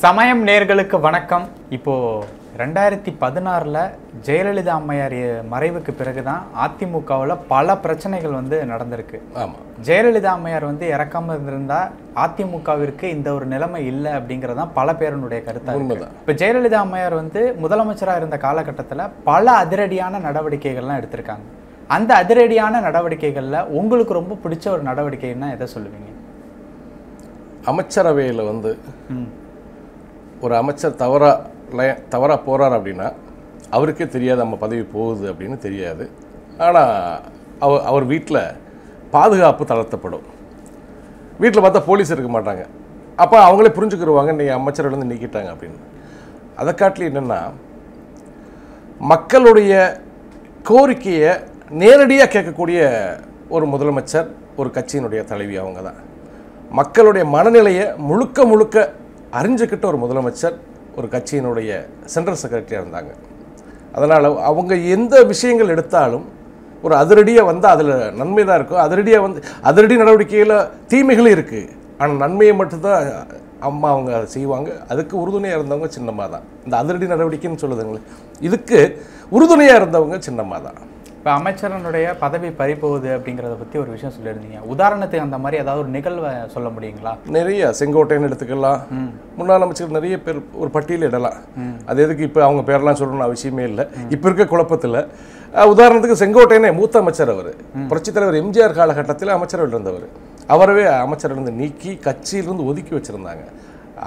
சமயம் நேர்களுக்கு வணக்கம் இப்போ ரெண்டாயிரத்தி பதினாறில் ஜெயலலிதா அம்மையார் மறைவுக்கு பிறகு தான் அதிமுகவில் பல பிரச்சனைகள் வந்து நடந்திருக்கு ஆமாம் ஜெயலலிதா அம்மையார் வந்து இறக்காமல் இருந்திருந்தால் அதிமுகவிற்கு இந்த ஒரு நிலைமை இல்லை அப்படிங்கிறதான் பல பேரனுடைய கருத்து இப்போ ஜெயலலிதா அம்மையார் வந்து முதலமைச்சராக இருந்த காலகட்டத்தில் பல அதிரடியான நடவடிக்கைகள்லாம் எடுத்திருக்காங்க அந்த அதிரடியான நடவடிக்கைகளில் உங்களுக்கு ரொம்ப பிடிச்ச ஒரு நடவடிக்கைன்னா எதை சொல்லுவீங்க அமைச்சரவையில் வந்து ஒரு அமைச்சர் தவறாக தவறாக போகிறார் அப்படின்னா அவருக்கே தெரியாது நம்ம பதவி போகுது அப்படின்னு தெரியாது ஆனால் அவர் அவர் வீட்டில் பாதுகாப்பு தளர்த்தப்படும் வீட்டில் பார்த்தா போலீஸ் இருக்க மாட்டாங்க அப்போ அவங்களே புரிஞ்சுக்கிடுவாங்க இன்றைக்கி அமைச்சர்லேருந்து நீக்கிட்டாங்க அப்படின்னு அதை காட்டில் என்னென்னா மக்களுடைய கோரிக்கையை நேரடியாக கேட்கக்கூடிய ஒரு முதலமைச்சர் ஒரு கட்சியினுடைய தலைவி அவங்க தான் மக்களுடைய மனநிலையை முழுக்க முழுக்க அறிஞ்சிக்கிட்ட ஒரு முதலமைச்சர் ஒரு கட்சியினுடைய சென்ட்ரல் செக்ரட்டரியாக இருந்தாங்க அதனால் அவங்க எந்த விஷயங்கள் எடுத்தாலும் ஒரு அதிரடியாக வந்தால் அதில் நன்மை தான் இருக்கும் அதிரடியாக வந்து அதிரடி நடவடிக்கையில் தீமைகளும் இருக்குது ஆனால் நன்மையை மட்டும்தான் அம்மா அவங்க அதை செய்வாங்க அதுக்கு உறுதுணையாக இருந்தவங்க சின்னம்மா தான் இந்த அதிரடி நடவடிக்கைன்னு சொல்லுதுங்களே இதுக்கு உறுதுணையாக இருந்தவங்க சின்னம்மா தான் இப்போ அமைச்சரனுடைய பதவி பறிப்போகுது அப்படிங்கிறத பற்றி ஒரு விஷயம் சொல்லியிருந்தீங்க உதாரணத்துக்கு அந்த மாதிரி ஏதாவது ஒரு நிகழ்வை சொல்ல முடியுங்களா நிறைய செங்கோட்டைன்னு எடுத்துக்கலாம் முன்னாள் அமைச்சர் நிறைய பேர் ஒரு பட்டியல் இடலாம் அது எதுக்கு இப்போ அவங்க பேரெல்லாம் சொல்லணும்னு அவசியமே இல்லை இப்போ இருக்க குழப்பத்தில் உதாரணத்துக்கு செங்கோட்டையனே மூத்த அமைச்சர் அவர் புரட்சித் தலைவர் எம்ஜிஆர் காலகட்டத்தில் அமைச்சரவையில் இருந்தவர் அவரவே அமைச்சரிலிருந்து நீக்கி கட்சியிலிருந்து ஒதுக்கி வச்சுருந்தாங்க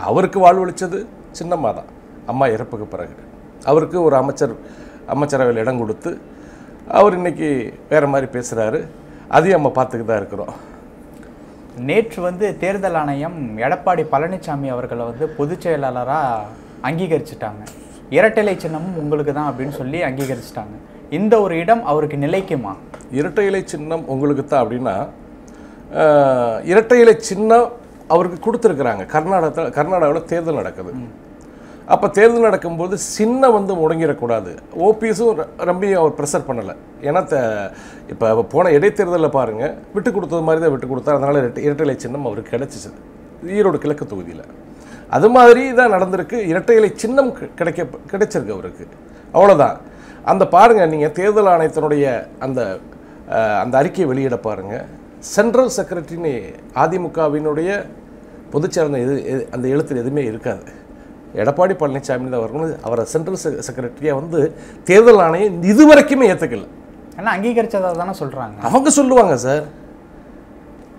அவருக்கு வாழ்வளித்தது சின்னம்மா தான் அம்மா இறப்புக்கு பிறகு அவருக்கு ஒரு அமைச்சர் அமைச்சரவையில் இடம் கொடுத்து அவர் இன்னைக்கு வேறு மாதிரி பேசுகிறாரு அதையும் நம்ம பார்த்துக்கு தான் இருக்கிறோம் நேற்று வந்து தேர்தல் ஆணையம் எடப்பாடி பழனிசாமி அவர்களை வந்து பொதுச் செயலாளராக அங்கீகரிச்சிட்டாங்க இரட்டை சின்னமும் உங்களுக்கு தான் அப்படின்னு சொல்லி அங்கீகரிச்சிட்டாங்க இந்த ஒரு இடம் அவருக்கு நிலைக்குமா இரட்டை இலை சின்னம் உங்களுக்கு தான் அப்படின்னா இரட்டை இலை சின்னம் அவருக்கு கொடுத்துருக்குறாங்க கர்நாடகத்தில் கர்நாடகாவில் தேர்தல் நடக்குது அப்போ தேர்தல் நடக்கும்போது சின்ன வந்து முடங்கிடக்கூடாது ஓபிஎஸும் ரொம்ப அவர் ப்ரெஷர் பண்ணலை ஏன்னா இப்போ போன இடைத்தேர்தலில் பாருங்கள் விட்டு கொடுத்தது மாதிரி தான் விட்டு கொடுத்தார் அதனால் இரட்டை சின்னம் அவருக்கு கிடச்சிச்சு ஈரோடு கிழக்கு தொகுதியில் அது மாதிரி தான் நடந்திருக்கு இலை சின்னம் கிடைக்க கிடைச்சிருக்கு அவருக்கு அவ்வளோதான் அந்த பாருங்கள் நீங்கள் தேர்தல் ஆணையத்தினுடைய அந்த அந்த அறிக்கையை வெளியிட பாருங்கள் சென்ட்ரல் செக்ரட்டரினு அதிமுகவினுடைய பொதுச்சேர்ந்த எது அந்த எழுத்தில் எதுவுமே இருக்காது எடப்பாடி பழனிசாமி தான் அவர்கள் அவரை சென்ட்ரல் செக்ரட்டரியாக வந்து தேர்தல் ஆணையம் இதுவரைக்குமே ஏற்றுக்கல ஆனால் அங்கீகரித்ததாக தானே சொல்கிறாங்க அவங்க சொல்லுவாங்க சார்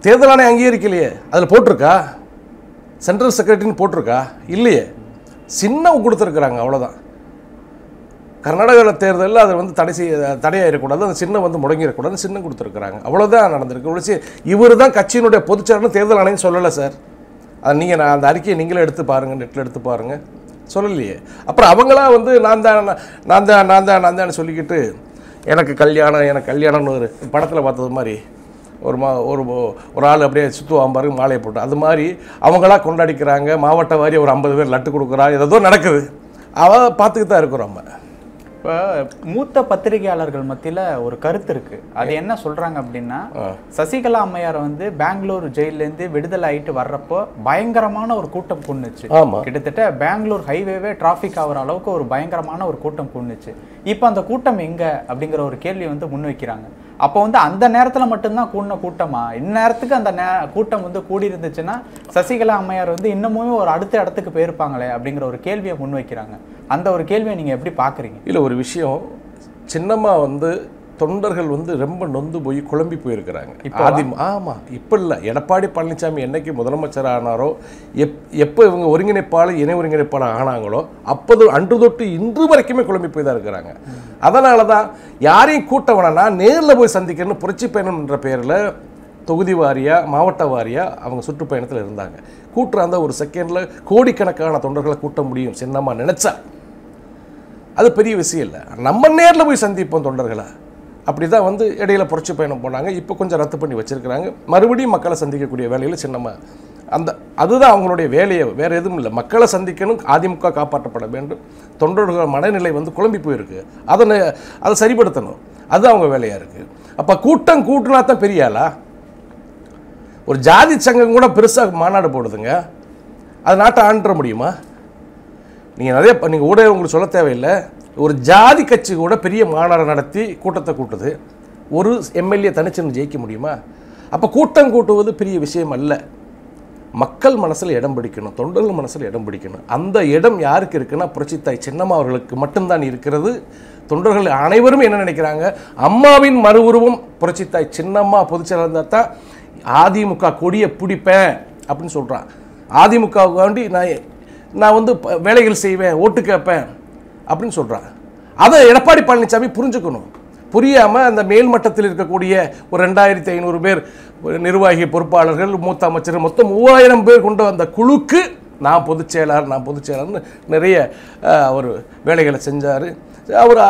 தேர்தல் ஆணையம் அங்கீகரிக்கலையே அதில் போட்டிருக்கா சென்ட்ரல் செக்ரட்டரின்னு போட்டிருக்கா இல்லையே சின்னம் கொடுத்துருக்குறாங்க அவ்வளோதான் கர்நாடகாவில் தேர்தலில் அது வந்து தடை செய்ய தடையாயிடக்கூடாது அந்த சின்னம் வந்து முடங்கிடக்கூடாதுன்னு சின்னம் கொடுத்துருக்குறாங்க அவ்வளோதான் நடந்திருக்கு இவர் தான் கட்சியினுடைய பொதுச்சாரன்னு தேர்தல் ஆணையம் சொல்லலை சார் அது நீங்கள் நான் அந்த அறிக்கையை நீங்களே எடுத்து பாருங்கள் நெட்டில் எடுத்து பாருங்கள் சொல்லலையே அப்புறம் அவங்களா வந்து நான் தான் நான் தான் நான் தான் நான் தான் சொல்லிக்கிட்டு எனக்கு கல்யாணம் எனக்கு கல்யாணம்னு ஒரு படத்தில் பார்த்தது மாதிரி ஒரு மா ஒரு ஒரு ஆள் அப்படியே சுற்றுவான் பாருங்க மாலையை போட்டு அது மாதிரி அவங்களா கொண்டாடிக்கிறாங்க மாவட்ட வாரி ஒரு ஐம்பது பேர் லட்டு கொடுக்குறா ஏதோ நடக்குது அவள் பார்த்துக்கிட்டு தான் இருக்கிறோம் நம்ம இப்போ மூத்த பத்திரிகையாளர்கள் மத்தியில் ஒரு கருத்து இருக்கு அது என்ன சொல்றாங்க அப்படின்னா சசிகலா அம்மையார் வந்து பெங்களூர் ஜெயிலேருந்து விடுதலை ஆயிட்டு வர்றப்போ பயங்கரமான ஒரு கூட்டம் கொண்டுச்சு கிட்டத்தட்ட பெங்களூர் ஹைவேவே டிராஃபிக் ஆகிற அளவுக்கு ஒரு பயங்கரமான ஒரு கூட்டம் கொண்டுச்சு இப்போ அந்த கூட்டம் எங்க அப்படிங்கிற ஒரு கேள்வி வந்து முன் வைக்கிறாங்க அப்போ வந்து அந்த நேரத்தில் மட்டும்தான் கூடின கூட்டமா இந்நேரத்துக்கு அந்த நே கூட்டம் வந்து கூடியிருந்துச்சுன்னா சசிகலா அம்மையார் வந்து இன்னமுமே ஒரு அடுத்த இடத்துக்கு போயிருப்பாங்களே அப்படிங்கிற ஒரு கேள்வியை முன்வைக்கிறாங்க அந்த ஒரு கேள்வியை நீங்கள் எப்படி பார்க்குறீங்க இல்லை ஒரு விஷயம் சின்னம்மா வந்து தொண்டர்கள் வந்து ரொம்ப நொந்து போய் குழம்பி போயிருக்கிறாங்க ஆமாம் இப்போ இல்லை எடப்பாடி பழனிசாமி என்னைக்கு முதலமைச்சர் ஆனாரோ எப் எப்போ இவங்க ஒருங்கிணைப்பாளர் இணை ஒருங்கிணைப்பாளர் ஆனாங்களோ அப்போது அன்று தொட்டு இன்று வரைக்குமே குழம்பி போய் தான் இருக்கிறாங்க அதனால தான் யாரையும் கூட்ட நேரில் போய் சந்திக்கணும்னு புரட்சி என்ற பேரில் தொகுதி வாரியாக மாவட்ட வாரியாக அவங்க சுற்றுப்பயணத்தில் இருந்தாங்க கூட்டுறாந்தால் ஒரு செகண்டில் கோடிக்கணக்கான தொண்டர்களை கூட்ட முடியும் சின்னமாக நினச்சா அது பெரிய விஷயம் இல்லை நம்ம நேரில் போய் சந்திப்போம் தொண்டர்களை அப்படி தான் வந்து இடையில புரட்சி பயணம் போனாங்க இப்போ கொஞ்சம் ரத்து பண்ணி வச்சுருக்கிறாங்க மறுபடியும் மக்களை சந்திக்கக்கூடிய வேலையில் சின்னம்மா அந்த அதுதான் அவங்களுடைய வேலையை வேறு எதுவும் இல்லை மக்களை சந்திக்கணும் அதிமுக காப்பாற்றப்பட வேண்டும் தொண்டர்கள் மனநிலை வந்து குழம்பி போயிருக்கு அதனை அதை சரிப்படுத்தணும் அது அவங்க வேலையாக இருக்குது அப்போ கூட்டம் கூட்டினா தான் பெரியாளா ஒரு ஜாதி சங்கம் கூட பெருசாக மாநாடு போடுதுங்க அது நாட்டை ஆண்டுற முடியுமா நீங்கள் நிறைய நீங்கள் உங்களுக்கு சொல்ல தேவையில்லை ஒரு ஜாதி கட்சி கூட பெரிய மாநாடு நடத்தி கூட்டத்தை கூட்டுது ஒரு எம்எல்ஏ தனிச்சன் ஜெயிக்க முடியுமா அப்போ கூட்டம் கூட்டுவது பெரிய விஷயம் அல்ல மக்கள் மனசில் இடம் பிடிக்கணும் தொண்டர்கள் மனசில் இடம் பிடிக்கணும் அந்த இடம் யாருக்கு இருக்குன்னா புரட்சித்தாய் சின்னம்மா அவர்களுக்கு மட்டும்தான் இருக்கிறது தொண்டர்கள் அனைவரும் என்ன நினைக்கிறாங்க அம்மாவின் மறு உருவம் புரட்சித்தாய் சின்னம்மா பொதுச்செயலாளர் இருந்தால் தான் அதிமுக கொடியை பிடிப்பேன் அப்படின்னு சொல்கிறான் அதிமுகவுக்காண்டி நான் நான் வந்து வேலைகள் செய்வேன் ஓட்டு கேட்பேன் அப்படின்னு சொல்கிறாங்க அதை எடப்பாடி பழனிசாமி புரிஞ்சுக்கணும் புரியாமல் அந்த மேல் மட்டத்தில் இருக்கக்கூடிய ஒரு ரெண்டாயிரத்தி ஐநூறு பேர் நிர்வாகி பொறுப்பாளர்கள் மூத்த அமைச்சர் மொத்தம் மூவாயிரம் பேர் கொண்ட அந்த குழுக்கு நான் பொதுச் செயலாளர் நான் பொதுச் செயலாளர்னு நிறைய அவர் வேலைகளை செஞ்சார் அவர்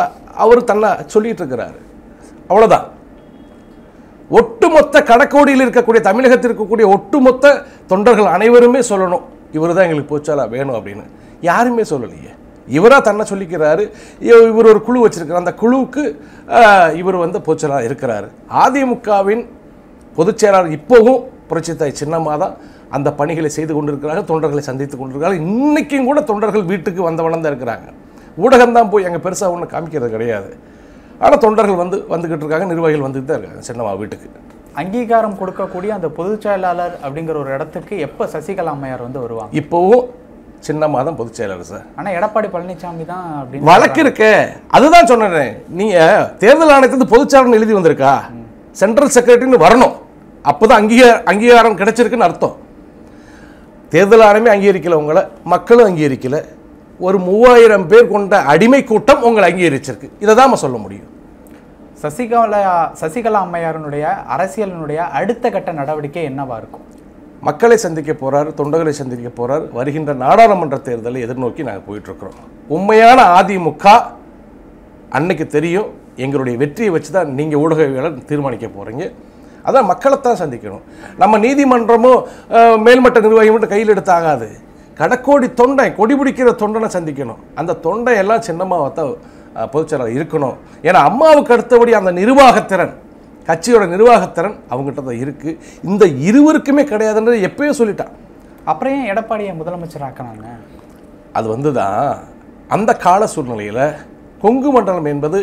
அவர் தன்னை சொல்லிகிட்டு இருக்கிறாரு அவ்வளோதான் ஒட்டுமொத்த கடக்கோடியில் இருக்கக்கூடிய தமிழகத்தில் இருக்கக்கூடிய ஒட்டுமொத்த தொண்டர்கள் அனைவருமே சொல்லணும் இவர் தான் எங்களுக்கு போச்சாலா வேணும் அப்படின்னு யாருமே சொல்லலையே இவராக தன்னை சொல்லிக்கிறாரு இவர் ஒரு குழு வச்சுருக்கிறார் அந்த குழுவுக்கு இவர் வந்து பொச்சலாக இருக்கிறாரு அதிமுகவின் பொதுச்செயலாளர் இப்போவும் புரட்சித்தாய் சின்னமாக தான் அந்த பணிகளை செய்து கொண்டிருக்கிறார்கள் தொண்டர்களை சந்தித்து கொண்டிருக்கிறார்கள் இன்றைக்கும் கூட தொண்டர்கள் வீட்டுக்கு வந்த தான் இருக்கிறாங்க ஊடகம்தான் போய் அங்கே பெருசாக ஒன்று காமிக்கிறது கிடையாது ஆனால் தொண்டர்கள் வந்து வந்துக்கிட்டு இருக்காங்க நிர்வாகிகள் வந்துட்டு தான் இருக்காங்க சின்னமா வீட்டுக்கு அங்கீகாரம் கொடுக்கக்கூடிய அந்த பொதுச் செயலாளர் அப்படிங்கிற ஒரு இடத்துக்கு எப்போ சசிகலா அம்மையார் வந்து வருவாங்க இப்போவும் சின்னம்மா தான் பொதுச் செயலர் சார் ஆனால் எடப்பாடி பழனிசாமி தான் அப்படின்னு வழக்கு இருக்கு அதுதான் சொன்னேன் நீங்கள் தேர்தல் ஆணையத்துக்கு பொதுச்சாளர்னு எழுதி வந்திருக்கா சென்ட்ரல் செக்ரட்டரின்னு வரணும் அப்போ தான் அங்கீக அங்கீகாரம் கிடைச்சிருக்குன்னு அர்த்தம் தேர்தல் ஆணையமே அங்கீகரிக்கல உங்களை மக்களும் அங்கீகரிக்கல ஒரு மூவாயிரம் பேர் கொண்ட அடிமை கூட்டம் உங்களை அங்கீகரிச்சிருக்கு இதை தான் சொல்ல முடியும் சசிகலா சசிகலா அம்மையாரனுடைய அரசியலினுடைய அடுத்த கட்ட நடவடிக்கை என்னவா இருக்கும் மக்களை சந்திக்க போகிறார் தொண்டர்களை சந்திக்க போகிறார் வருகின்ற நாடாளுமன்ற தேர்தலை எதிர்நோக்கி நாங்கள் போயிட்டுருக்குறோம் உண்மையான அதிமுக அன்னைக்கு தெரியும் எங்களுடைய வெற்றியை வச்சு தான் நீங்கள் ஊடகவியலர் தீர்மானிக்க போகிறீங்க அதான் மக்களை தான் சந்திக்கணும் நம்ம நீதிமன்றமும் மேல்மட்ட நிர்வாகியும் கையில் எடுத்தாகாது கடக்கோடி தொண்டை கொடி பிடிக்கிற தொண்டனை சந்திக்கணும் அந்த தொண்டை எல்லாம் சின்னமாக தான் பொதுச்செயலாளர் இருக்கணும் ஏன்னா அம்மாவுக்கு அடுத்தபடி அந்த நிர்வாகத்திறன் கட்சியோட நிர்வாகத்திறன் அவங்ககிட்ட தான் இருக்குது இந்த இருவருக்குமே கிடையாதுன்றது எப்பயும் சொல்லிட்டான் அப்புறம் ஏன் எடப்பாடியை முதலமைச்சர் ஆக்கினாங்க அது வந்து தான் அந்த கால சூழ்நிலையில் கொங்கு மண்டலம் என்பது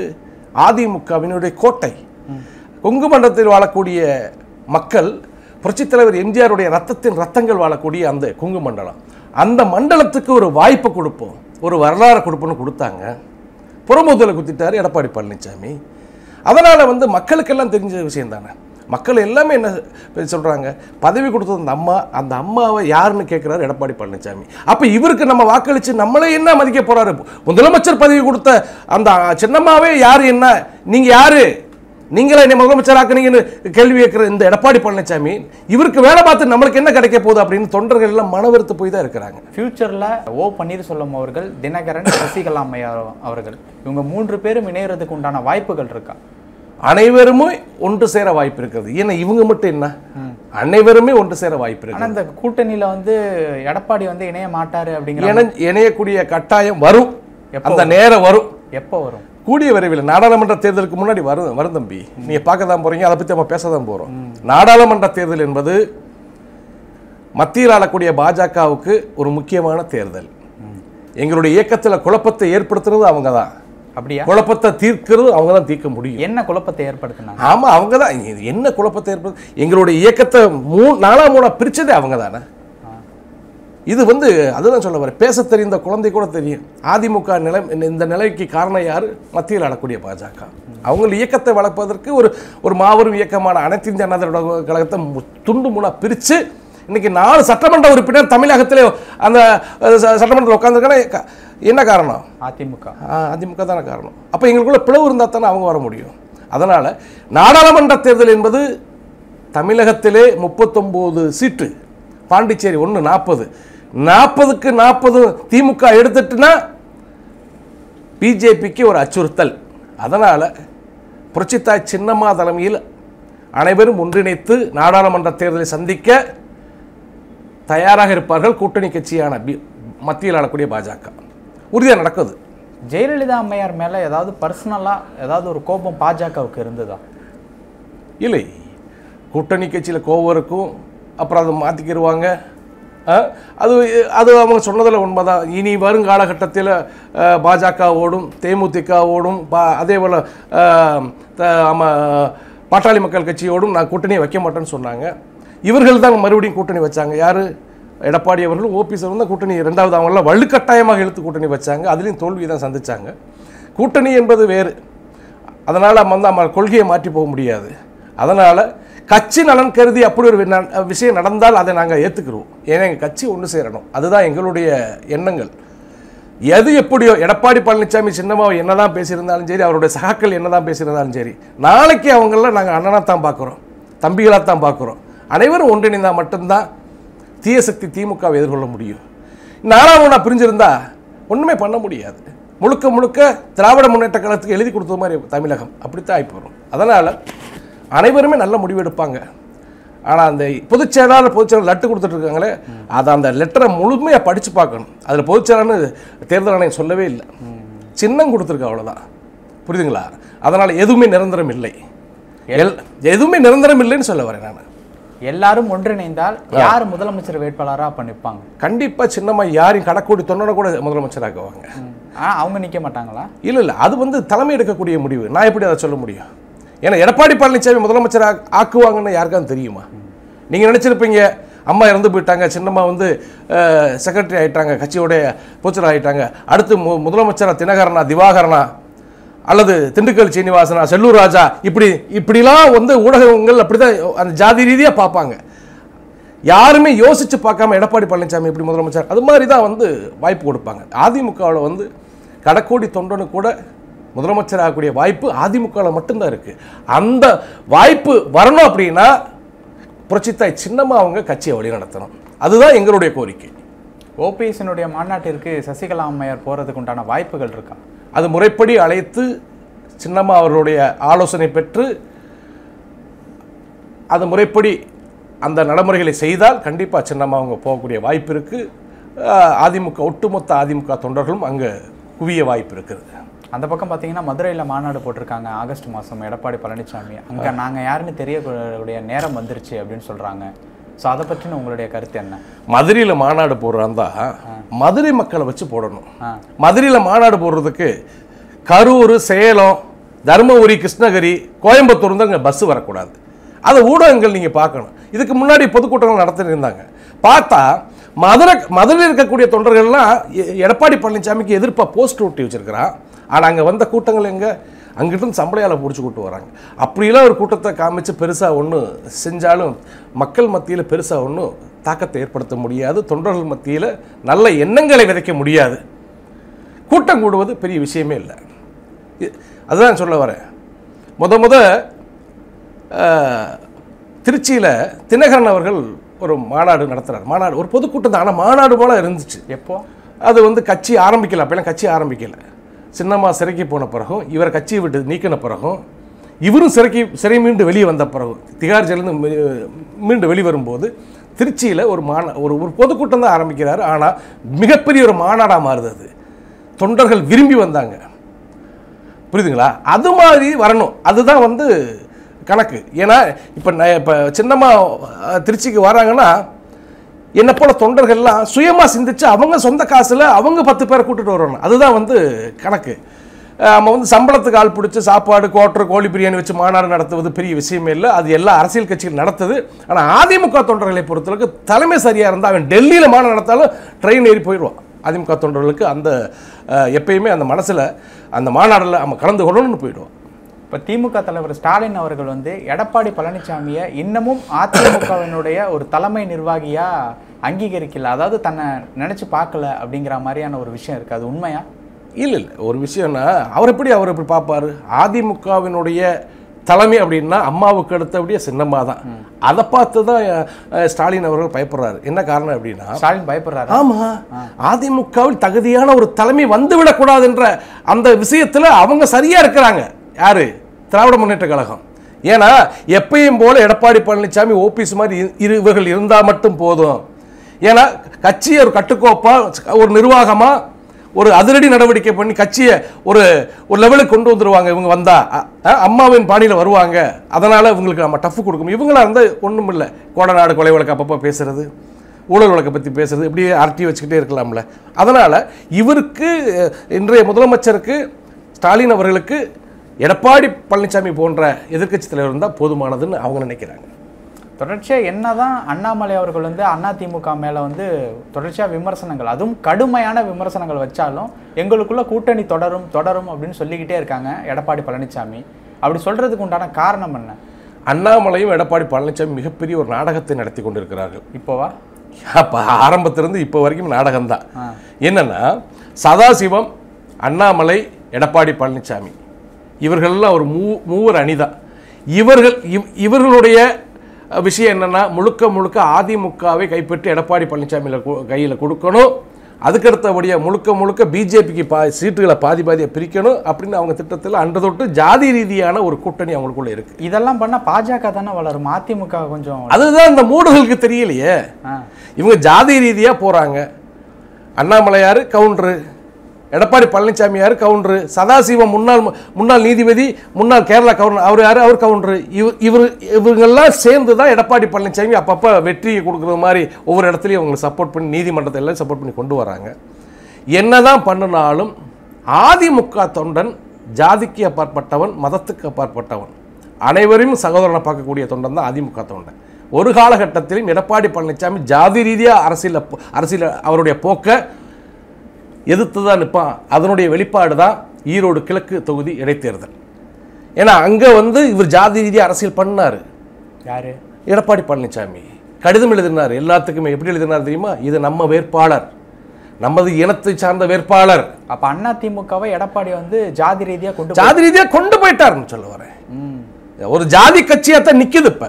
அதிமுகவினுடைய கோட்டை கொங்கு மண்டலத்தில் வாழக்கூடிய மக்கள் புரட்சித் தலைவர் எம்ஜிஆருடைய ரத்தத்தின் ரத்தங்கள் வாழக்கூடிய அந்த கொங்கு மண்டலம் அந்த மண்டலத்துக்கு ஒரு வாய்ப்பு கொடுப்போம் ஒரு வரலாறு கொடுப்போம்னு கொடுத்தாங்க புறமுதலை குத்திட்டார் எடப்பாடி பழனிசாமி அதனால் வந்து மக்களுக்கெல்லாம் தெரிஞ்ச விஷயம் தானே மக்கள் எல்லாமே என்ன சொல்கிறாங்க பதவி கொடுத்தது அந்த அம்மா அந்த அம்மாவை யாருன்னு கேட்குறாரு எடப்பாடி பழனிசாமி அப்போ இவருக்கு நம்ம வாக்களித்து நம்மளே என்ன மதிக்க போகிறாரு முதலமைச்சர் பதவி கொடுத்த அந்த சின்னம்மாவே யார் என்ன நீங்கள் யார் நீங்களே என்னை முதலமைச்சராக்குனீங்கன்னு கேள்வி கேட்குற இந்த எடப்பாடி பழனிசாமி இவருக்கு வேலை பார்த்து நம்மளுக்கு என்ன கிடைக்க போகுது அப்படின்னு தொண்டர்கள் எல்லாம் மனவருத்து போய் தான் இருக்கிறாங்க ஃபியூச்சரில் ஓ பன்னீர்செல்வம் அவர்கள் தினகரன் சசிகலா அம்மையார் அவர்கள் இவங்க மூன்று பேரும் இணையறதுக்கு உண்டான வாய்ப்புகள் இருக்கா அனைவருமே ஒன்று சேர வாய்ப்பு இருக்குது ஏன்னா இவங்க மட்டும் என்ன அனைவருமே ஒன்று சேர வாய்ப்பு இருக்கு அந்த கூட்டணியில் வந்து எடப்பாடி வந்து இணைய மாட்டாரு அப்படிங்கிற இணையக்கூடிய கட்டாயம் வரும் அந்த நேரம் வரும் எப்போ வரும் கூடிய விரைவில் நாடாளுமன்ற தேர்தலுக்கு முன்னாடி வரும் வரும் தம்பி நீங்கள் பார்க்க தான் போகிறீங்க அதை பற்றி நம்ம பேச தான் போகிறோம் நாடாளுமன்ற தேர்தல் என்பது மத்தியில் ஆளக்கூடிய பாஜகவுக்கு ஒரு முக்கியமான தேர்தல் எங்களுடைய இயக்கத்தில் குழப்பத்தை ஏற்படுத்துறது அவங்க தான் அப்படியா குழப்பத்தை தீர்க்கிறது அவங்க தான் தீர்க்க முடியும் என்ன குழப்பத்தை ஏற்படுத்தினா ஆமாம் அவங்க தான் என்ன குழப்பத்தை ஏற்படுத்து எங்களுடைய இயக்கத்தை மூ நாலாம் மூணா பிரிச்சதே அவங்க தானே இது வந்து அதுதான் சொல்ல வரேன் பேச தெரிந்த குழந்தை கூட தெரியும் அதிமுக நிலை இந்த நிலைக்கு காரணம் யார் மத்தியில் ஆடக்கூடிய பாஜக அவங்க இயக்கத்தை வளர்ப்பதற்கு ஒரு ஒரு மாபெரும் இயக்கமான அனைத்து இந்திய அண்ணா திராவிட கழகத்தை துண்டு மூலம் பிரித்து இன்றைக்கி நாலு சட்டமன்ற உறுப்பினர் தமிழகத்திலே அந்த சட்டமன்றத்தில் உட்காந்துருக்காங்கன்னா என்ன காரணம் அதிமுக அதிமுக தானே காரணம் அப்போ எங்களுக்குள்ள பிளவு இருந்தால் தானே அவங்க வர முடியும் அதனால் நாடாளுமன்ற தேர்தல் என்பது தமிழகத்திலே முப்பத்தொம்போது சீட்டு பாண்டிச்சேரி ஒன்று நாற்பது நாற்பதுக்கு நாற்பது திமுக எடுத்துட்டுனா பிஜேபிக்கு ஒரு அச்சுறுத்தல் அதனால் புரட்சித்தாய் சின்னம்மா தலைமையில் அனைவரும் ஒன்றிணைத்து நாடாளுமன்ற தேர்தலை சந்திக்க தயாராக இருப்பார்கள் கூட்டணி கட்சியான பி மத்தியில் ஆளக்கூடிய பாஜக உறுதியாக நடக்குது ஜெயலலிதா அம்மையார் மேலே ஏதாவது பர்சனலாக ஏதாவது ஒரு கோபம் பாஜகவுக்கு இருந்ததா இல்லை கூட்டணி கட்சியில் கோபம் இருக்கும் அப்புறம் அதை மாற்றிக்கிடுவாங்க அது அது அவங்க சொன்னதில் உண்மைதான் இனி வரும் காலகட்டத்தில் பாஜகவோடும் தேமுதிகவோடும் பா அதே போல் நம்ம பாட்டாளி மக்கள் கட்சியோடும் நான் கூட்டணியை வைக்க மாட்டேன்னு சொன்னாங்க இவர்கள் தான் மறுபடியும் கூட்டணி வச்சாங்க யார் எடப்பாடி அவர்களும் ஓபிஎஸ் தான் கூட்டணி ரெண்டாவது அவங்களாம் வலுக்கட்டாயமாக எழுத்து கூட்டணி வச்சாங்க அதுலேயும் தோல்வி தான் சந்தித்தாங்க கூட்டணி என்பது வேறு அதனால் நம்ம வந்து நம்ம கொள்கையை மாற்றி போக முடியாது அதனால் கட்சி நலன் கருதி அப்படி ஒரு விஷயம் நடந்தால் அதை நாங்கள் ஏற்றுக்கிறோம் ஏன்னா எங்கள் கட்சி ஒன்று சேரணும் அதுதான் எங்களுடைய எண்ணங்கள் எது எப்படியோ எடப்பாடி பழனிசாமி சின்னமாவை என்ன தான் பேசியிருந்தாலும் சரி அவருடைய சகாக்கள் என்ன தான் பேசியிருந்தாலும் சரி நாளைக்கு அவங்கள நாங்கள் அண்ணனாக தான் பார்க்குறோம் தம்பிகளாக தான் பார்க்குறோம் அனைவரும் ஒன்றிணைந்தால் மட்டும்தான் தீய சக்தி திமுகவை எதிர்கொள்ள முடியும் நானாவும் ஒன்றா பிரிஞ்சிருந்தா ஒன்றுமே பண்ண முடியாது முழுக்க முழுக்க திராவிட முன்னேற்ற கழகத்துக்கு எழுதி கொடுத்த மாதிரி தமிழகம் அப்படித்தான் ஆகி போகிறோம் அதனால் அனைவருமே நல்ல முடிவு எடுப்பாங்க ஆனால் அந்த பொதுச் செயலாளர் பொதுச் செயலாளர் லெட்டர் கொடுத்துட்ருக்காங்களே அதை அந்த லெட்டரை முழுமையாக படித்து பார்க்கணும் அதில் பொதுச் செயலாளர்னு தேர்தல் ஆணையம் சொல்லவே இல்லை சின்னம் கொடுத்துருக்கு அவ்வளோதான் புரியுதுங்களா அதனால் எதுவுமே நிரந்தரம் இல்லை எல் எதுவுமே நிரந்தரம் இல்லைன்னு சொல்ல வரேன் நான் எல்லாரும் ஒன்றிணைந்தால் யார் முதலமைச்சர் வேட்பாளராக அப்போ நிற்பாங்க கண்டிப்பாக சின்னமாக யாரையும் கடக்கூடி தொண்டனை கூட முதலமைச்சராக்குவாங்க ஆனால் அவங்க நிற்க மாட்டாங்களா இல்லை இல்லை அது வந்து தலைமை எடுக்கக்கூடிய முடிவு நான் எப்படி அதை சொல்ல முடியும் ஏன்னா எடப்பாடி பழனிசாமி முதலமைச்சர் ஆக்குவாங்கன்னு யாருக்காவது தெரியுமா நீங்கள் நினச்சிருப்பீங்க அம்மா இறந்து போயிட்டாங்க சின்னம்மா வந்து செக்ரட்டரி ஆகிட்டாங்க கட்சியோடைய பொச்சர் ஆகிட்டாங்க அடுத்து மு முதலமைச்சராக தினகரனா திவாகரனா அல்லது திண்டுக்கல் சீனிவாசனா செல்லூர் ராஜா இப்படி இப்படிலாம் வந்து ஊடகங்கள் அப்படி தான் அந்த ஜாதி ரீதியாக பார்ப்பாங்க யாருமே யோசித்து பார்க்காம எடப்பாடி பழனிசாமி இப்படி முதலமைச்சர் அது மாதிரி தான் வந்து வாய்ப்பு கொடுப்பாங்க அதிமுகவில் வந்து கடக்கோடி தொண்டனு கூட முதலமைச்சர் ஆகக்கூடிய வாய்ப்பு அதிமுகவில் மட்டும்தான் இருக்குது அந்த வாய்ப்பு வரணும் அப்படின்னா புரட்சித்தாய் சின்னம்மா அவங்க கட்சியை வழிநடத்தணும் அதுதான் எங்களுடைய கோரிக்கை ஓபிஎஸ்னுடைய மாநாட்டிற்கு சசிகலா அம்மையார் போகிறதுக்கு உண்டான வாய்ப்புகள் இருக்கா அது முறைப்படி அழைத்து சின்னம்மா அவர்களுடைய ஆலோசனை பெற்று அது முறைப்படி அந்த நடைமுறைகளை செய்தால் கண்டிப்பாக சின்னம்மா அவங்க போகக்கூடிய வாய்ப்பு இருக்குது அதிமுக ஒட்டுமொத்த அதிமுக தொண்டர்களும் அங்கே குவிய வாய்ப்பு இருக்குது அந்த பக்கம் பார்த்தீங்கன்னா மதுரையில் மாநாடு போட்டிருக்காங்க ஆகஸ்ட் மாதம் எடப்பாடி பழனிசாமி அங்கே நாங்கள் யாருன்னு தெரியக்கூடிய நேரம் வந்துருச்சு அப்படின்னு சொல்கிறாங்க ஸோ அதை பற்றின உங்களுடைய கருத்து என்ன மதுரையில் மாநாடு போடுறாந்தா மதுரை மக்களை வச்சு போடணும் மதுரையில் மாநாடு போடுறதுக்கு கரூர் சேலம் தருமபுரி கிருஷ்ணகிரி கோயம்புத்தூர் தான் இங்கே பஸ்ஸு வரக்கூடாது அதை ஊடகங்கள் நீங்கள் பார்க்கணும் இதுக்கு முன்னாடி பொதுக்கூட்டங்கள் நடத்திருந்தாங்க பார்த்தா மதுரை மதுரையில் இருக்கக்கூடிய தொண்டர்கள்லாம் எடப்பாடி பழனிசாமிக்கு எதிர்ப்பாக போஸ்ட் ஒட்டி வச்சுருக்கிறான் ஆனால் அங்கே வந்த கூட்டங்கள் எங்கே அங்கிட்டும் சம்பளையால் பிடிச்சி கூட்டு வராங்க அப்படிலாம் ஒரு கூட்டத்தை காமிச்சு பெருசாக ஒன்று செஞ்சாலும் மக்கள் மத்தியில் பெருசாக ஒன்றும் தாக்கத்தை ஏற்படுத்த முடியாது தொண்டர்கள் மத்தியில் நல்ல எண்ணங்களை விதைக்க முடியாது கூட்டம் கூடுவது பெரிய விஷயமே இல்லை அதுதான் சொல்ல வரேன் முத முத திருச்சியில் தினகரன் அவர்கள் ஒரு மாநாடு நடத்துகிறார் மாநாடு ஒரு பொதுக்கூட்டம் தான் ஆனால் மாநாடு போல் இருந்துச்சு எப்போ அது வந்து கட்சி ஆரம்பிக்கல அப்போலாம் கட்சி ஆரம்பிக்கலை சின்னம்மா சிறைக்கு போன பிறகும் இவர் கட்சியை விட்டு நீக்கின பிறகும் இவரும் சிறைக்கு சிறை மீண்டு வெளியே வந்த பிறகு திகார் ஜெயிலிருந்து மீண்டு வெளிவரும்போது திருச்சியில் ஒரு மாநா ஒரு ஒரு பொதுக்கூட்டம் தான் ஆரம்பிக்கிறார் ஆனால் மிகப்பெரிய ஒரு மாநாடாக மாறுது அது தொண்டர்கள் விரும்பி வந்தாங்க புரியுதுங்களா அது மாதிரி வரணும் அதுதான் வந்து கணக்கு ஏன்னா இப்போ இப்போ சின்னம்மா திருச்சிக்கு வராங்கன்னா என்னை போல தொண்டர்கள்லாம் சுயமாக சிந்திச்சு அவங்க சொந்த காசில் அவங்க பத்து பேரை கூட்டிகிட்டு வரணும் அதுதான் வந்து கணக்கு நம்ம வந்து சம்பளத்துக்கு ஆள் பிடிச்சி சாப்பாடு கோட்டர் கோழி பிரியாணி வச்சு மாநாடு நடத்துவது பெரிய விஷயமே இல்லை அது எல்லா அரசியல் கட்சிகள் நடத்துது ஆனால் அதிமுக தொண்டர்களை பொறுத்தளவுக்கு தலைமை சரியாக இருந்தால் அவன் டெல்லியில் மாநாடு நடத்தாலும் ட்ரெயின் ஏறி போயிடுவான் அதிமுக தொண்டர்களுக்கு அந்த எப்பயுமே அந்த மனசில் அந்த மாநாடில் நம்ம கலந்து கொள்ளணும்னு போயிடுவான் இப்போ திமுக தலைவர் ஸ்டாலின் அவர்கள் வந்து எடப்பாடி பழனிசாமியை இன்னமும் அதிமுகவினுடைய ஒரு தலைமை நிர்வாகியாக அங்கீகரிக்கல அதாவது தன்னை நினச்சி பார்க்கல அப்படிங்கிற மாதிரியான ஒரு விஷயம் இருக்குது அது உண்மையா இல்லை இல்லை ஒரு விஷயம்னா அவர் எப்படி அவர் எப்படி பார்ப்பார் அதிமுகவினுடைய தலைமை அப்படின்னா அம்மாவுக்கு அடுத்தபடியே சின்னம்மா தான் அதை பார்த்து தான் ஸ்டாலின் அவர்கள் பயப்படுறாரு என்ன காரணம் அப்படின்னா ஸ்டாலின் பயப்படுறாரு ஆமா அதிமுகவில் தகுதியான ஒரு தலைமை வந்துவிடக்கூடாதுன்ற அந்த விஷயத்தில் அவங்க சரியாக இருக்கிறாங்க யாரு திராவிட முன்னேற்ற கழகம் ஏன்னா எப்பயும் போல எடப்பாடி பழனிசாமி ஓபிஎஸ் மாதிரி இரு இவர்கள் இருந்தால் மட்டும் போதும் ஏன்னா கட்சியை ஒரு கட்டுக்கோப்பாக ஒரு நிர்வாகமாக ஒரு அதிரடி நடவடிக்கை பண்ணி கட்சியை ஒரு ஒரு லெவலுக்கு கொண்டு வந்துடுவாங்க இவங்க வந்தால் அம்மாவின் பாணியில் வருவாங்க அதனால் இவங்களுக்கு நம்ம டஃப் கொடுக்கும் இவங்களாக இருந்தால் ஒன்றும் இல்லை கோடநாடு கொலை வழக்கு அப்பப்போ பேசுகிறது ஊழல் வழக்கை பற்றி பேசுகிறது இப்படி ஆர்டி வச்சுக்கிட்டே இருக்கலாம்ல அதனால் இவருக்கு இன்றைய முதலமைச்சருக்கு ஸ்டாலின் அவர்களுக்கு எடப்பாடி பழனிசாமி போன்ற எதிர்கட்சி தலைவர் இருந்தால் போதுமானதுன்னு அவங்க நினைக்கிறாங்க தொடர்ச்சியாக என்ன தான் அண்ணாமலை அவர்கள் வந்து அதிமுக மேலே வந்து தொடர்ச்சியாக விமர்சனங்கள் அதுவும் கடுமையான விமர்சனங்கள் வச்சாலும் எங்களுக்குள்ள கூட்டணி தொடரும் தொடரும் அப்படின்னு சொல்லிக்கிட்டே இருக்காங்க எடப்பாடி பழனிசாமி அப்படி சொல்கிறதுக்கு உண்டான காரணம் என்ன அண்ணாமலையும் எடப்பாடி பழனிசாமி மிகப்பெரிய ஒரு நாடகத்தை நடத்தி கொண்டிருக்கிறார்கள் இப்போவா அப்போ ஆரம்பத்திலிருந்து இப்போ வரைக்கும் நாடகம்தான் என்னென்னா சதாசிவம் அண்ணாமலை எடப்பாடி பழனிசாமி இவர்கள்லாம் ஒரு மூ மூவர் அணிதான் இவர்கள் இவர்களுடைய விஷயம் என்னென்னா முழுக்க முழுக்க அதிமுகவை கைப்பற்றி எடப்பாடி பழனிசாமியில் கையில் கொடுக்கணும் அதுக்கடுத்தபடியாக முழுக்க முழுக்க பிஜேபிக்கு பா சீட்டுகளை பாதி பாதியை பிரிக்கணும் அப்படின்னு அவங்க திட்டத்தில் அன்று தொட்டு ஜாதி ரீதியான ஒரு கூட்டணி அவங்களுக்குள்ள இருக்கு இதெல்லாம் பண்ணால் பாஜக தானே வளரும் அதிமுக கொஞ்சம் அதுதான் இந்த மூடுகளுக்கு தெரியலையே இவங்க ஜாதி ரீதியாக போகிறாங்க அண்ணாமலையார் கவுண்டரு எடப்பாடி யார் கவுண்டரு சதாசிவம் முன்னாள் முன்னாள் நீதிபதி முன்னாள் கேரளா கவுண்டர் அவர் யார் அவர் கவுண்டரு இவர் இவர் இவங்கெல்லாம் சேர்ந்து தான் எடப்பாடி பழனிசாமி அப்பப்போ வெற்றியை கொடுக்குற மாதிரி ஒவ்வொரு இடத்துலையும் அவங்களை சப்போர்ட் பண்ணி நீதிமன்றத்தை எல்லாம் சப்போர்ட் பண்ணி கொண்டு வராங்க என்ன தான் பண்ணினாலும் அதிமுக தொண்டன் ஜாதிக்கு அப்பாற்பட்டவன் மதத்துக்கு அப்பாற்பட்டவன் அனைவரையும் சகோதரனை பார்க்கக்கூடிய தொண்டன் தான் அதிமுக தொண்டன் ஒரு காலகட்டத்திலும் எடப்பாடி பழனிசாமி ஜாதி ரீதியாக அரசியலில் அரசியல் அவருடைய போக்கை எதிர்த்து தான் நிற்பான் அதனுடைய வெளிப்பாடு தான் ஈரோடு கிழக்கு தொகுதி இடைத்தேர்தல் ஏன்னா அங்கே வந்து இவர் ஜாதி ரீதியாக அரசியல் பண்ணார் யார் எடப்பாடி பழனிசாமி கடிதம் எழுதினார் எல்லாத்துக்குமே எப்படி எழுதினார் தெரியுமா இது நம்ம வேட்பாளர் நமது இனத்தை சார்ந்த வேட்பாளர் அப்ப அண்ணா திமுகவை எடப்பாடி வந்து ஜாதி ரீதியா கொண்டு ஜாதி ரீதியாக கொண்டு போயிட்டாருன்னு சொல்ல வரேன் ஒரு ஜாதி கட்சியாக தான் நிற்கிது இப்போ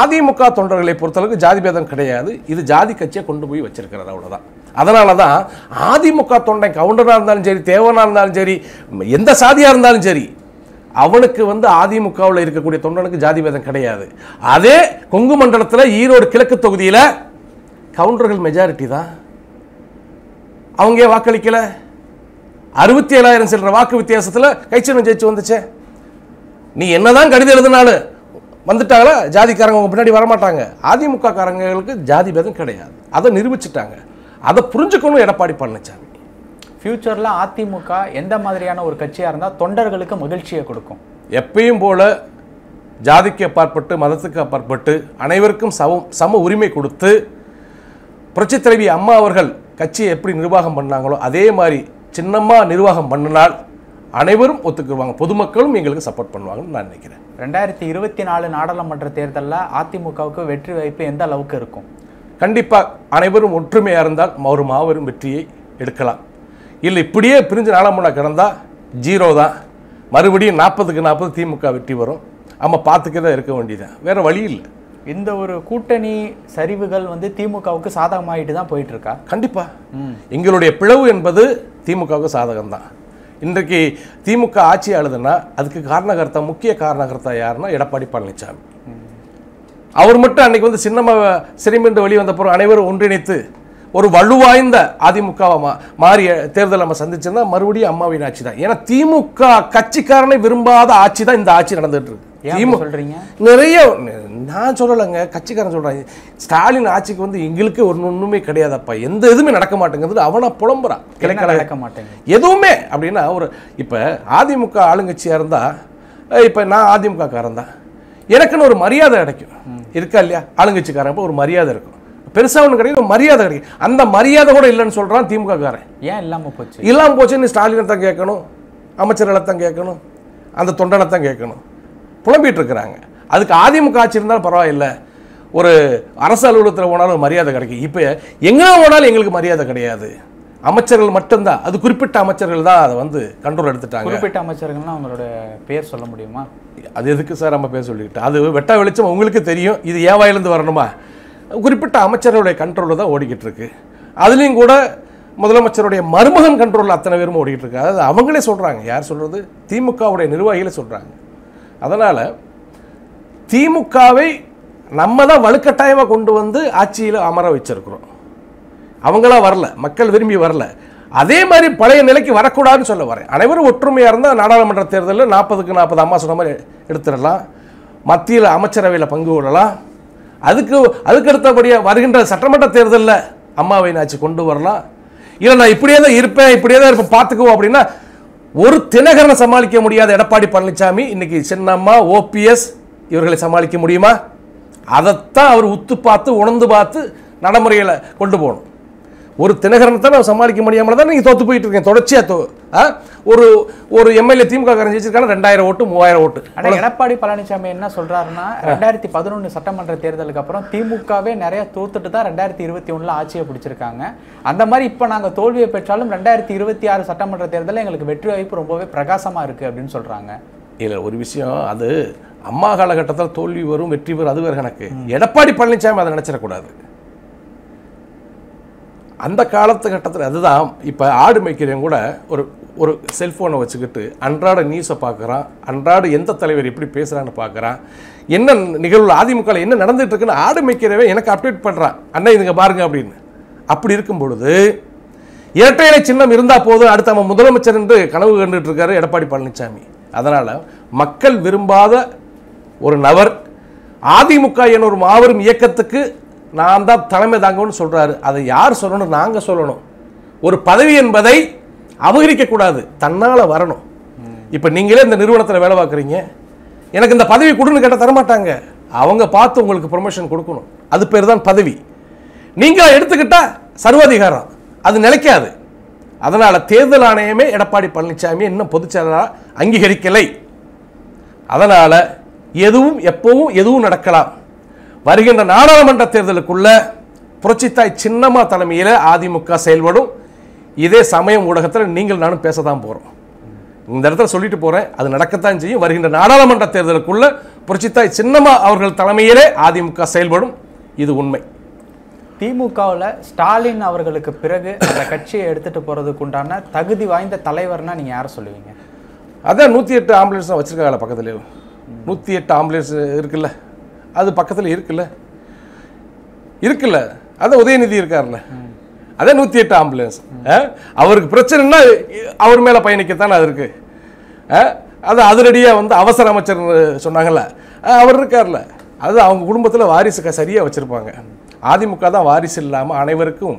அதிமுக தொண்டர்களை பொறுத்தளவுக்கு ஜாதி பேதம் கிடையாது இது ஜாதி கட்சியை கொண்டு போய் வச்சிருக்கிறார் அவ்வளோதான் அதனால தான் அதிமுக தொண்டை கவுண்டராக இருந்தாலும் சரி தேவனாக இருந்தாலும் சரி எந்த சாதியாக இருந்தாலும் சரி அவனுக்கு வந்து அதிமுகவில் இருக்கக்கூடிய தொண்டனுக்கு ஜாதி பேதம் கிடையாது அதே கொங்கு மண்டலத்தில் ஈரோடு கிழக்கு தொகுதியில் கவுண்டர்கள் மெஜாரிட்டி தான் அவங்க வாக்களிக்கல அறுபத்தி ஏழாயிரம் செல்ற வாக்கு வித்தியாசத்தில் கைச்சனம் ஜெயிச்சு வந்துச்சே நீ என்னதான் கடிதம் எழுதினாலும் வந்துட்டாங்களா ஜாதிக்காரங்க உங்க பின்னாடி வரமாட்டாங்க அதிமுக காரங்களுக்கு ஜாதி பேதம் கிடையாது அதை நிரூபிச்சிட்டாங்க அதை புரிஞ்சுக்கணும் எடப்பாடி பழனிசாமி ஃப்யூச்சரில் அதிமுக எந்த மாதிரியான ஒரு கட்சியாக இருந்தால் தொண்டர்களுக்கு மகிழ்ச்சியை கொடுக்கும் எப்பயும் போல் ஜாதிக்கு அப்பாற்பட்டு மதத்துக்கு அப்பாற்பட்டு அனைவருக்கும் சமம் சம உரிமை கொடுத்து புரட்சி தலைவி அம்மா அவர்கள் கட்சியை எப்படி நிர்வாகம் பண்ணாங்களோ அதே மாதிரி சின்னம்மா நிர்வாகம் பண்ணினால் அனைவரும் ஒத்துக்குவாங்க பொதுமக்களும் எங்களுக்கு சப்போர்ட் பண்ணுவாங்கன்னு நான் நினைக்கிறேன் ரெண்டாயிரத்தி இருபத்தி நாலு நாடாளுமன்ற தேர்தலில் அதிமுகவுக்கு வெற்றி வாய்ப்பு எந்த அளவுக்கு இருக்கும் கண்டிப்பாக அனைவரும் ஒற்றுமையாக இருந்தால் ஒரு மாபெரும் வெற்றியை எடுக்கலாம் இல்லை இப்படியே பிரிஞ்சு நாளாமூடா கிடந்தால் ஜீரோ தான் மறுபடியும் நாற்பதுக்கு நாற்பது திமுக வெற்றி வரும் நம்ம பார்த்துக்க தான் இருக்க வேண்டியதான் வேறு வழி இல்லை இந்த ஒரு கூட்டணி சரிவுகள் வந்து திமுகவுக்கு சாதகமாகிட்டு தான் போயிட்டுருக்கா கண்டிப்பாக எங்களுடைய பிளவு என்பது திமுகவுக்கு சாதகம்தான் இன்றைக்கு திமுக ஆட்சி ஆளுதுன்னா அதுக்கு காரணகர்த்தா முக்கிய காரணகர்த்தா யாருன்னா எடப்பாடி பழனிசாமி அவர் மட்டும் அன்னைக்கு வந்து சின்னம்மா சிறைமின்று வெளியே வந்த பிறகு அனைவரும் ஒன்றிணைத்து ஒரு வலுவாய்ந்த அதிமுகவை மாறிய தேர்தல் நம்ம சந்திச்சிருந்தா மறுபடியும் அம்மாவின் ஆட்சி தான் ஏன்னா திமுக கட்சிக்காரனை விரும்பாத ஆட்சி தான் இந்த ஆட்சி நடந்துட்டு இருக்கு நிறைய நான் சொல்லலைங்க கட்சிக்காரன் சொல்றேன் ஸ்டாலின் ஆட்சிக்கு வந்து எங்களுக்கு ஒன்று ஒன்றுமே கிடையாதப்பா எந்த எதுவுமே நடக்க மாட்டேங்குது அவனா புலம்புறான் நடக்க மாட்டேங்க எதுவுமே அப்படின்னா ஒரு இப்போ அதிமுக ஆளுங்கட்சியாக இருந்தா இப்போ நான் அதிமுக காரன் தான் எனக்குன்னு ஒரு மரியாதை கிடைக்கும் இருக்கா இல்லையா ஆளுங்கட்சிக்காரன் ஒரு மரியாதை இருக்கும் பெருசாக ஒன்று கிடைக்கும் மரியாதை கிடைக்கும் அந்த மரியாதை கூட இல்லைன்னு சொல்கிறான் திமுக காரன் ஏன் இல்லாமல் போச்சு இல்லாமல் போச்சுன்னு ஸ்டாலினை தான் கேட்கணும் அமைச்சர்களை தான் கேட்கணும் அந்த தொண்டனை தான் கேட்கணும் புலம்பிட்டு இருக்கிறாங்க அதுக்கு அதிமுக ஆட்சி இருந்தாலும் பரவாயில்லை ஒரு அரசு அலுவலகத்தில் போனாலும் மரியாதை கிடைக்கும் இப்போ எங்கே போனாலும் எங்களுக்கு மரியாதை கிடையாது அமைச்சர்கள் மட்டும்தான் அது குறிப்பிட்ட அமைச்சர்கள் தான் அதை வந்து கண்ட்ரோல் எடுத்துட்டாங்க குறிப்பிட்ட அமைச்சர்கள்னா அவங்களோட பேர் சொல்ல முடியுமா அது எதுக்கு சார் நம்ம பேர் சொல்லிக்கிட்டோம் அது வெட்டா வெளிச்சம் உங்களுக்கு தெரியும் இது வாயிலிருந்து வரணுமா குறிப்பிட்ட அமைச்சர்களுடைய கண்ட்ரோலில் தான் ஓடிக்கிட்டு இருக்கு அதுலேயும் கூட முதலமைச்சருடைய மருமகன் கண்ட்ரோலில் அத்தனை பேரும் ஓடிக்கிட்டு இருக்கு அதாவது அவங்களே சொல்கிறாங்க யார் சொல்கிறது திமுகவுடைய நிர்வாகிகளே சொல்கிறாங்க அதனால் திமுகவை நம்ம தான் வலுக்கட்டாயமாக கொண்டு வந்து ஆட்சியில் அமர வச்சிருக்கிறோம் அவங்களா வரல மக்கள் விரும்பி வரல அதே மாதிரி பழைய நிலைக்கு வரக்கூடாதுன்னு சொல்ல வரேன் அனைவரும் ஒற்றுமையாக இருந்தால் நாடாளுமன்ற தேர்தலில் நாற்பதுக்கு நாற்பது அம்மா சொன்ன மாதிரி எடுத்துடலாம் மத்தியில் அமைச்சரவையில் பங்கு கொள்ளலாம் அதுக்கு அதுக்கு அடுத்தபடியாக வருகின்ற சட்டமன்ற தேர்தலில் அம்மாவை நாச்சு கொண்டு வரலாம் இல்லை நான் இப்படியே தான் இருப்பேன் இப்படியே தான் இருப்பேன் பார்த்துக்குவோம் அப்படின்னா ஒரு தினகரனை சமாளிக்க முடியாத எடப்பாடி பழனிசாமி இன்னைக்கு சின்னம்மா ஓபிஎஸ் இவர்களை சமாளிக்க முடியுமா அதைத்தான் அவர் உத்து பார்த்து உணர்ந்து பார்த்து நடைமுறையில் கொண்டு போகணும் ஒரு தான் நான் சமாளிக்க முடியாமல் தான் நீங்கள் தோற்று போயிட்டு இருக்கேன் தொடர்ச்சியாக தோ ஒரு ஒரு எம்எல்ஏ திமுக காரன் ஜெயிச்சிருக்காங்க ரெண்டாயிரம் ஓட்டு மூவாயிரம் ஓட்டு ஆனால் எடப்பாடி பழனிசாமி என்ன சொல்கிறாருன்னா ரெண்டாயிரத்தி பதினொன்று சட்டமன்ற தேர்தலுக்கு அப்புறம் திமுகவே நிறைய தோத்துட்டு தான் ரெண்டாயிரத்தி இருபத்தி ஒன்றில் ஆட்சியை பிடிச்சிருக்காங்க அந்த மாதிரி இப்போ நாங்கள் தோல்வியை பெற்றாலும் ரெண்டாயிரத்தி இருபத்தி ஆறு சட்டமன்ற தேர்தலில் எங்களுக்கு வெற்றி வாய்ப்பு ரொம்பவே பிரகாசமாக இருக்குது அப்படின்னு சொல்கிறாங்க இல்லை ஒரு விஷயம் அது அம்மா காலகட்டத்தில் தோல்வி வரும் வெற்றி வரும் அது வேறு கணக்கு எடப்பாடி பழனிசாமி அதை நினச்சிடக்கூடாது அந்த காலத்து கட்டத்தில் அதுதான் இப்போ ஆடு மேய்க்கிறவங்க கூட ஒரு ஒரு செல்ஃபோனை வச்சுக்கிட்டு அன்றாட நியூஸை பார்க்குறான் அன்றாட எந்த தலைவர் எப்படி பேசுகிறான்னு பார்க்குறான் என்ன நிகழ்வு அதிமுகவில் என்ன நடந்துகிட்ருக்குன்னு ஆடு மேய்க்கிறவன் எனக்கு அப்டேட் பண்ணுறான் அண்ணன் இதுங்க பாருங்க அப்படின்னு அப்படி இருக்கும் பொழுது இரட்டையிலை சின்னம் இருந்தால் போதும் அடுத்த அவன் முதலமைச்சர் என்று கனவு கண்டுகிட்டு இருக்காரு எடப்பாடி பழனிசாமி அதனால் மக்கள் விரும்பாத ஒரு நபர் அதிமுக என ஒரு மாபெரும் இயக்கத்துக்கு நான் தான் தலைமை தாங்கன்னு சொல்கிறாரு அதை யார் சொல்லணும் நாங்கள் சொல்லணும் ஒரு பதவி என்பதை அபகரிக்கக்கூடாது தன்னால் வரணும் இப்போ நீங்களே இந்த நிறுவனத்தில் வேலை பார்க்குறீங்க எனக்கு இந்த பதவி கொடுன்னு கேட்டால் தரமாட்டாங்க அவங்க பார்த்து உங்களுக்கு ப்ரொமோஷன் கொடுக்கணும் அது பேர் தான் பதவி நீங்கள் எடுத்துக்கிட்டால் சர்வாதிகாரம் அது நிலைக்காது அதனால் தேர்தல் ஆணையமே எடப்பாடி பழனிசாமி இன்னும் பொதுச்செயலாளராக அங்கீகரிக்கலை அதனால் எதுவும் எப்போவும் எதுவும் நடக்கலாம் வருகின்ற நாடாளுமன்ற தேர்தலுக்குள்ள புரட்சித்தாய் சின்னம்மா தலைமையில் அதிமுக செயல்படும் இதே சமயம் ஊடகத்தில் நீங்கள் நானும் பேச தான் போகிறோம் இந்த இடத்துல சொல்லிட்டு போகிறேன் அது நடக்கத்தான் செய்யும் வருகின்ற நாடாளுமன்ற தேர்தலுக்குள்ள புரட்சித்தாய் சின்னம்மா அவர்கள் தலைமையிலே அதிமுக செயல்படும் இது உண்மை திமுகவில் ஸ்டாலின் அவர்களுக்கு பிறகு அந்த கட்சியை எடுத்துகிட்டு போகிறதுக்கு உண்டான தகுதி வாய்ந்த தலைவர்னா நீங்கள் யாரை சொல்லுவீங்க அதான் நூற்றி எட்டு ஆம்புலன்ஸ் தான் வச்சுருக்காங்களா பக்கத்துலேயே நூற்றி எட்டு ஆம்புலன்ஸ் இருக்குல்ல அது பக்கத்தில் இருக்குல்ல இருக்குல்ல அது உதயநிதி இருக்கார்ல அதே நூற்றி எட்டு ஆம்புலன்ஸ் அவருக்கு பிரச்சனைனா அவர் மேலே பயணிக்கத்தானே அது இருக்கு அது அதிரடியாக வந்து அவசர அமைச்சர் சொன்னாங்கல்ல அவர் இருக்கார்ல அது அவங்க குடும்பத்தில் வாரிசு சரியாக வச்சுருப்பாங்க அதிமுக தான் வாரிசு இல்லாமல் அனைவருக்கும்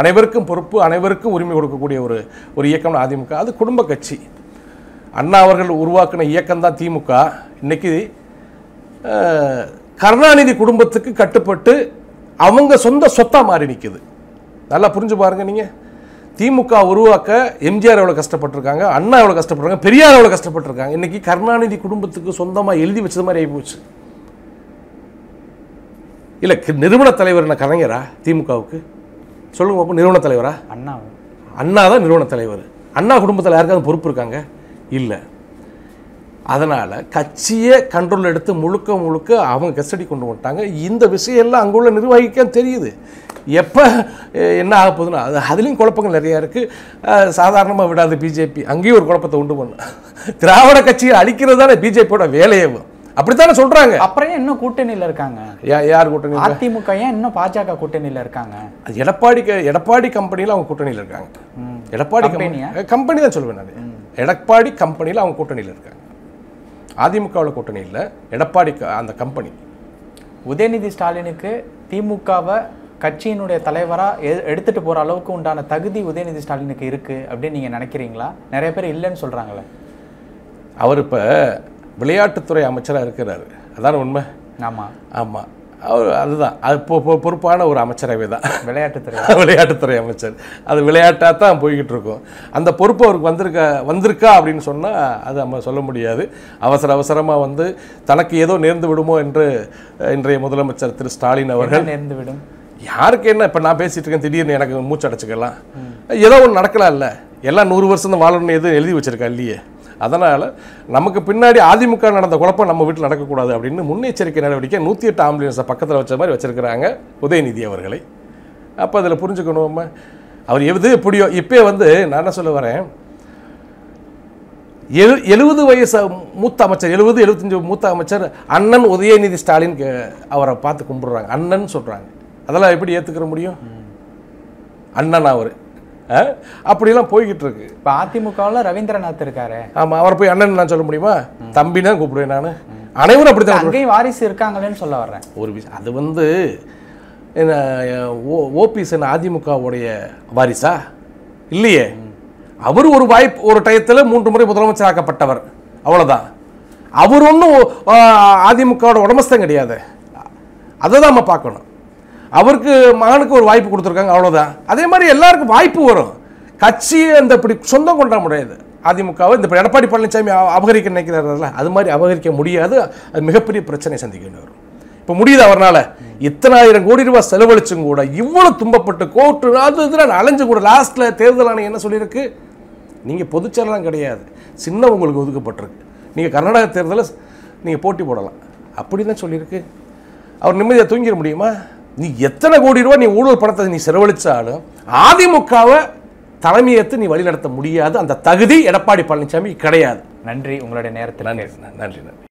அனைவருக்கும் பொறுப்பு அனைவருக்கும் உரிமை கொடுக்கக்கூடிய ஒரு ஒரு இயக்கம் அதிமுக அது குடும்ப கட்சி அண்ணா அவர்கள் உருவாக்கின இயக்கம் தான் திமுக இன்றைக்கி கருணாநிதி குடும்பத்துக்கு கட்டுப்பட்டு அவங்க சொந்த சொத்தாக மாறி நிற்கிது நல்லா புரிஞ்சு பாருங்க நீங்கள் திமுக உருவாக்க எம்ஜிஆர் எவ்வளோ கஷ்டப்பட்டிருக்காங்க அண்ணா எவ்வளோ கஷ்டப்படுறாங்க பெரியார் எவ்வளோ கஷ்டப்பட்டிருக்காங்க இன்னைக்கு கருணாநிதி குடும்பத்துக்கு சொந்தமாக எழுதி வச்சது மாதிரி ஆகி போச்சு இல்லை நிறுவன தலைவர் என்ன கலைஞரா திமுகவுக்கு சொல்லுங்க அப்போ நிறுவன தலைவரா அண்ணா அண்ணா தான் நிறுவன தலைவர் அண்ணா குடும்பத்தில் யாருக்காவது பொறுப்பு இருக்காங்க இல்லை அதனால் கட்சியே கண்ட்ரோல் எடுத்து முழுக்க முழுக்க அவங்க கஸ்டடி கொண்டு வந்துட்டாங்க இந்த விஷயம்லாம் அங்கே உள்ள நிர்வாகிக்க தெரியுது எப்போ என்ன ஆக போகுதுன்னா அது அதுலேயும் குழப்பங்கள் நிறையா இருக்குது சாதாரணமாக விடாது பிஜேபி அங்கேயும் ஒரு குழப்பத்தை உண்டு பண்ணு திராவிட கட்சியை அழிக்கிறது தானே பிஜேபியோட வேலையே அப்படித்தானே சொல்றாங்க அப்புறம் ஏன் இன்னும் கூட்டணியில் இருக்காங்க யார் கூட்டணி அதிமுக ஏன் இன்னும் பாஜக கூட்டணியில் இருக்காங்க எடப்பாடி எடப்பாடி கம்பெனியில் அவங்க கூட்டணியில் இருக்காங்க எடப்பாடி கம்பெனி கம்பெனி தான் சொல்லுவேன் நான் எடப்பாடி கம்பெனியில் அவங்க கூட்டணியில் இருக்காங்க அதிமுகவில் கூட்டணி இல்லை எடப்பாடி அந்த கம்பெனி உதயநிதி ஸ்டாலினுக்கு திமுகவை கட்சியினுடைய தலைவராக எடுத்துகிட்டு போகிற அளவுக்கு உண்டான தகுதி உதயநிதி ஸ்டாலினுக்கு இருக்குது அப்படின்னு நீங்கள் நினைக்கிறீங்களா நிறைய பேர் இல்லைன்னு சொல்கிறாங்களே அவர் இப்போ விளையாட்டுத்துறை அமைச்சராக இருக்கிறாரு அதான் உண்மை ஆமாம் ஆமாம் அவர் அதுதான் அது பொறுப்பான ஒரு அமைச்சரவை தான் விளையாட்டுத்துறை விளையாட்டுத்துறை அமைச்சர் அது விளையாட்டாக தான் போய்கிட்டு இருக்கும் அந்த பொறுப்பு அவருக்கு வந்திருக்க வந்திருக்கா அப்படின்னு சொன்னால் அது நம்ம சொல்ல முடியாது அவசர அவசரமாக வந்து தனக்கு ஏதோ நேர்ந்து விடுமோ என்று இன்றைய முதலமைச்சர் திரு ஸ்டாலின் அவர்கள் நேர்ந்து விடும் யாருக்கு என்ன இப்போ நான் பேசிகிட்டு இருக்கேன் திடீர்னு எனக்கு மூச்சு அடைச்சிக்கலாம் ஏதோ ஒன்று நடக்கலாம் இல்லை எல்லாம் நூறு வருஷம் தான் வாழணும்னு எதுவும் எழுதி வச்சுருக்கா இல்லையே அதனால் நமக்கு பின்னாடி அதிமுக நடந்த குழப்பம் நம்ம வீட்டில் நடக்கக்கூடாது அப்படின்னு முன்னெச்சரிக்கை நடவடிக்கை நூற்றி எட்டு ஆம்புலன்ஸை பக்கத்தில் வச்ச மாதிரி வச்சுருக்கிறாங்க உதயநிதி அவர்களை அப்போ அதில் புரிஞ்சுக்கணும் அவர் எது எப்படியோ இப்போ வந்து நான் என்ன சொல்ல வரேன் எழு எழுபது வயசு மூத்த அமைச்சர் எழுபது எழுபத்தஞ்சு மூத்த அமைச்சர் அண்ணன் உதயநிதி ஸ்டாலின் அவரை பார்த்து கும்பிடுறாங்க அண்ணன் சொல்கிறாங்க அதெல்லாம் எப்படி ஏற்றுக்கிற முடியும் அண்ணன் அவர் அப்படிலாம் போய்கிட்டு இருக்கு இப்போ அதிமுகவில் ரவீந்திரநாத் இருக்காரு ஆமாம் அவர் போய் அண்ணன் நான் சொல்ல முடியுமா தம்பி தான் கூப்பிடுவேன் நான் அனைவரும் அப்படி தான் அங்கேயும் வாரிசு இருக்காங்களேன்னு சொல்ல வர்றேன் ஒரு விஷயம் அது வந்து என்ன ஓ ஓபிஎஸ் என்ன அதிமுகவுடைய வாரிசா இல்லையே அவர் ஒரு வாய்ப்பு ஒரு டயத்தில் மூன்று முறை முதலமைச்சர் ஆக்கப்பட்டவர் அவ்வளோதான் அவர் ஒன்றும் அதிமுகவோட உடம்பஸ்தான் கிடையாது அதை தான் நம்ம பார்க்கணும் அவருக்கு மகனுக்கு ஒரு வாய்ப்பு கொடுத்துருக்காங்க அவ்வளோதான் அதே மாதிரி எல்லாருக்கும் வாய்ப்பு வரும் கட்சி அந்த இப்படி சொந்தம் கொண்ட முடியாது அதிமுகவை இந்த எடப்பாடி பழனிசாமி அபகரிக்க நினைக்கிறாருல அது மாதிரி அபகரிக்க முடியாது அது மிகப்பெரிய பிரச்சனை சந்திக்க வேண்டி வரும் இப்போ முடியுது அவரால் இத்தனாயிரம் கோடி ரூபாய் செலவழிச்சும் கூட இவ்வளோ துன்பப்பட்டு கோர்ட்டு அது இதில் அலைஞ்சு கூட லாஸ்ட்டில் தேர்தல் ஆணையம் என்ன சொல்லியிருக்கு நீங்கள் பொதுச்செயலாம் கிடையாது சின்ன உங்களுக்கு ஒதுக்கப்பட்டிருக்கு நீங்கள் கர்நாடக தேர்தலில் நீங்கள் போட்டி போடலாம் அப்படி தான் சொல்லியிருக்கு அவர் நிம்மதியாக தூங்கிட முடியுமா நீ எத்தனை கோடி ரூபா நீ ஊழல் படத்தை நீ செலவழித்தாலும் அதிமுகவை தலைமையேற்று நீ வழிநடத்த முடியாது அந்த தகுதி எடப்பாடி பழனிசாமி கிடையாது நன்றி உங்களுடைய நேரத்தில் நன்றி நன்றி